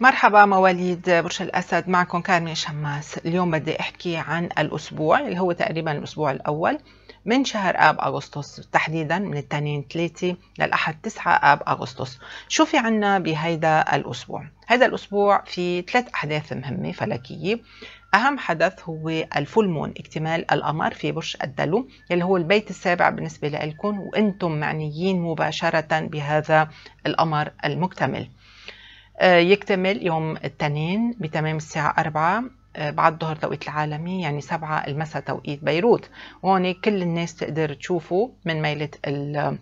مرحبا مواليد برج الأسد معكم كارمن شماس اليوم بدي أحكي عن الأسبوع اللي هو تقريبا الأسبوع الأول من شهر آب أغسطس تحديدا من الثانيين 3 للأحد 9 آب أغسطس شو في عنا بهيدا الأسبوع هذا الأسبوع في ثلاث أحداث مهمة فلكية أهم حدث هو الفول مون اكتمال القمر في برج الدلو اللي هو البيت السابع بالنسبة لكم وأنتم معنيين مباشرة بهذا القمر المكتمل آه، يكتمل يوم الاثنين بتمام الساعة 4 آه، بعد الظهر توقيت العالمي يعني 7 المساء توقيت بيروت وهون كل الناس تقدر تشوفه من ميلة آه،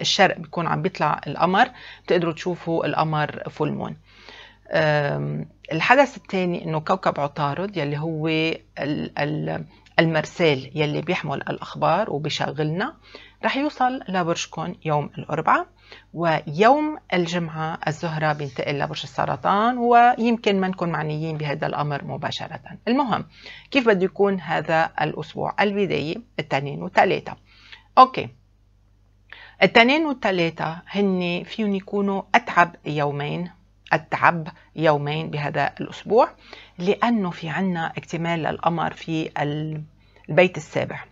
الشرق بيكون عم بيطلع القمر بتقدروا تشوفوا القمر فول مون الحدث الثاني انه كوكب عطارد يلي هو المرسال يلي بيحمل الأخبار وبيشغلنا رح يوصل لبرجكم يوم الأربعاء ويوم الجمعة الزهرة بينتقل لبرج السرطان ويمكن ما نكون معنيين بهذا الأمر مباشرة المهم كيف بده يكون هذا الأسبوع البداية التنين وثلاثة أوكي التنين والثلاثة هن فيهم يكونوا أتعب يومين التعب يومين بهذا الأسبوع لأنه في عنا اكتمال للقمر في البيت السابع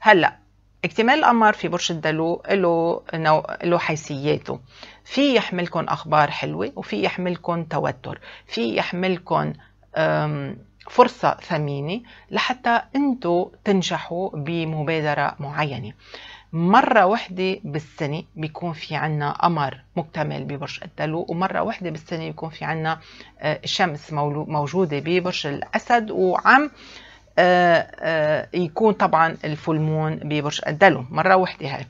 هلأ اكتمال القمر في برج الدلو له له حيثياته في يحملكم اخبار حلوه وفي يحملكم توتر في يحملكم فرصه ثمينه لحتى انتم تنجحوا بمبادره معينه مرة واحدة بالسنة بيكون في عنا قمر مكتمل ببرج الدلو ومرة واحدة بالسنة بيكون في عنا آه، شمس موجودة ببرج الأسد وعم آه، آه، يكون طبعا الفولمون ببرج الدلو مرة واحدة هاي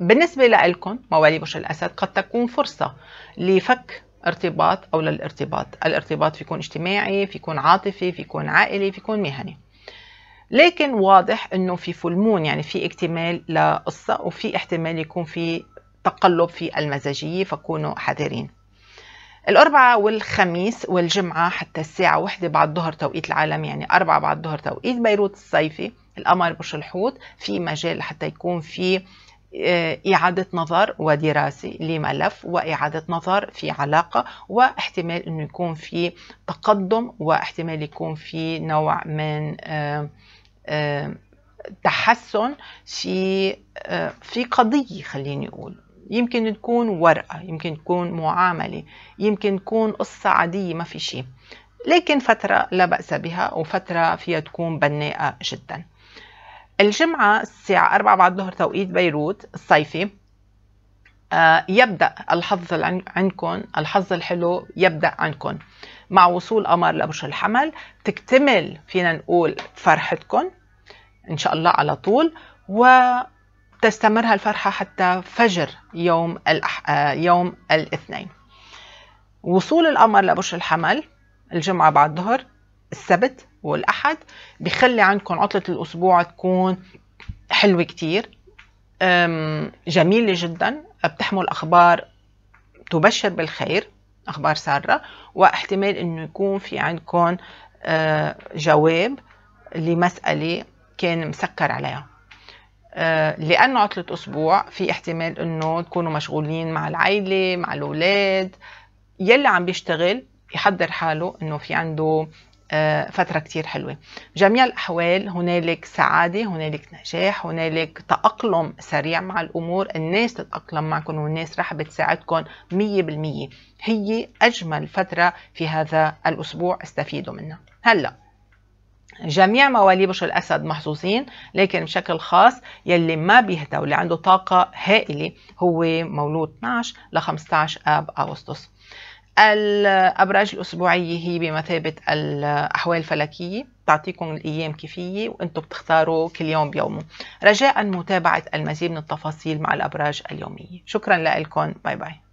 بالنسبة لكم مواليد برج الأسد قد تكون فرصة لفك ارتباط أو للارتباط الارتباط فيكون اجتماعي فيكون عاطفي فيكون عائلي فيكون مهني لكن واضح انه في فلمون يعني في اكتمال لقصه وفي احتمال يكون في تقلب في المزاجيه فكونوا حذرين الأربعة والخميس والجمعة حتى الساعة واحدة بعد ظهر توقيت العالم يعني أربعة بعد ظهر توقيت بيروت الصيفي القمر برج الحوت في مجال حتى يكون في آه، إعادة نظر ودراسة لملف وإعادة نظر في علاقة واحتمال أنه يكون في تقدم واحتمال يكون في نوع من آه، آه، تحسن في في قضية خليني أقول يمكن تكون ورقة يمكن تكون معاملة يمكن تكون قصة عادية ما في شيء لكن فترة لا بأس بها وفترة فيها تكون بناءة جداً الجمعة الساعة 4 بعد ظهر توقيت بيروت الصيفي آه، يبدأ الحظ عندكم الحظ الحلو يبدأ عندكم مع وصول قمر لبرج الحمل تكتمل فينا نقول فرحتكم إن شاء الله على طول وتستمر هالفرحة حتى فجر يوم الأح... آه، يوم الاثنين وصول القمر لبرج الحمل الجمعة بعد الظهر السبت والاحد بخلي عندكم عطله الاسبوع تكون حلوه كتير جميله جدا بتحمل اخبار تبشر بالخير اخبار ساره واحتمال انه يكون في عندكم أه، جواب لمساله كان مسكر عليها أه، لانه عطله اسبوع في احتمال انه تكونوا مشغولين مع العيله مع الاولاد يلي عم بيشتغل يحضر حاله انه في عنده آه، فترة كتير حلوة جميع الأحوال هنالك سعادة هنالك نجاح هنالك تأقلم سريع مع الأمور الناس تتأقلم معكم والناس رح بتساعدكم مية بالمية هي أجمل فترة في هذا الأسبوع استفيدوا منها هلأ جميع مواليد بشر الأسد محظوظين لكن بشكل خاص يلي ما بيهتوا واللي عنده طاقة هائلة هو مولود 12 ل 15 آب أغسطس الأبراج الأسبوعية هي بمثابة الأحوال الفلكية تعطيكم الأيام كيفية وأنتم بتختاروا كل يوم بيومه رجاء متابعة المزيد من التفاصيل مع الأبراج اليومية شكرا لكم باي باي